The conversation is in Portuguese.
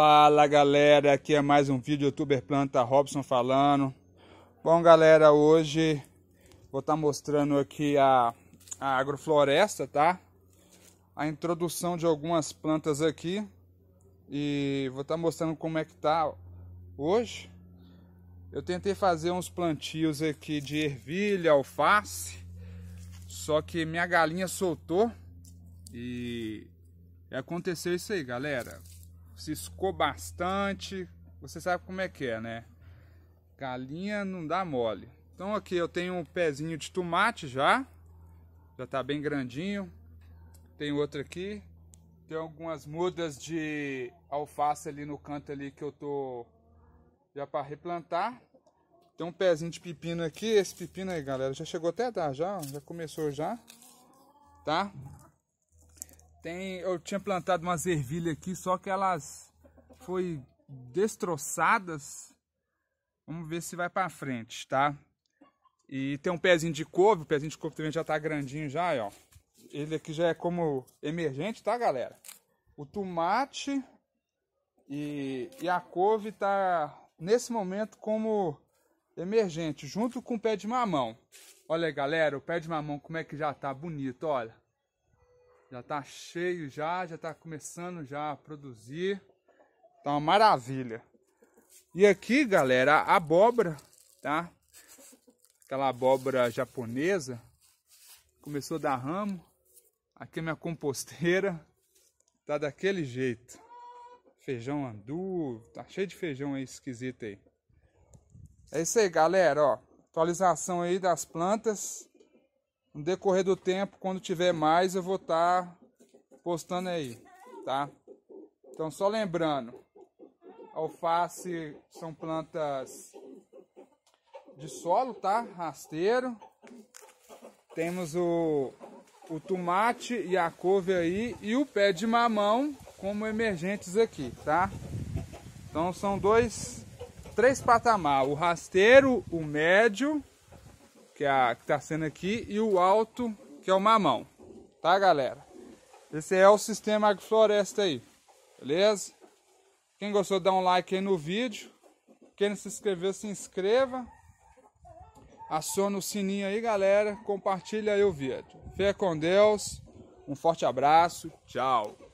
Fala galera, aqui é mais um vídeo youtuber Planta Robson falando. Bom galera, hoje vou estar tá mostrando aqui a, a, agrofloresta, tá? A introdução de algumas plantas aqui e vou estar tá mostrando como é que tá hoje. Eu tentei fazer uns plantios aqui de ervilha, alface, só que minha galinha soltou e aconteceu isso aí, galera se ciscou bastante, você sabe como é que é, né? Galinha não dá mole. Então aqui eu tenho um pezinho de tomate já, já tá bem grandinho. Tem outro aqui, tem algumas mudas de alface ali no canto ali que eu tô já para replantar. Tem um pezinho de pepino aqui, esse pepino aí, galera, já chegou até a dar já, já começou já, tá? Tem, eu tinha plantado umas ervilhas aqui, só que elas foi destroçadas. Vamos ver se vai para frente, tá? E tem um pezinho de couve, o pezinho de couve também já tá grandinho já, ó. Ele aqui já é como emergente, tá, galera? O tomate e, e a couve tá nesse momento como emergente, junto com o pé de mamão. Olha, galera, o pé de mamão como é que já tá bonito, olha. Já tá cheio já, já tá começando já a produzir. Tá uma maravilha. E aqui, galera, a abóbora, tá? Aquela abóbora japonesa. Começou a dar ramo. Aqui a é minha composteira. Tá daquele jeito. Feijão andu. Tá cheio de feijão aí esquisito aí. É isso aí, galera, ó. Atualização aí das plantas no decorrer do tempo, quando tiver mais, eu vou estar tá postando aí, tá? Então, só lembrando, alface são plantas de solo, tá? Rasteiro. Temos o, o tomate e a couve aí e o pé de mamão como emergentes aqui, tá? Então são dois, três patamar, o rasteiro, o médio que é está sendo aqui, e o alto, que é o mamão. Tá, galera? Esse é o sistema agrofloresta aí, beleza? Quem gostou, dá um like aí no vídeo. Quem não se inscreveu, se inscreva. Aciona o sininho aí, galera. Compartilha aí o vídeo. Fé com Deus. Um forte abraço. Tchau.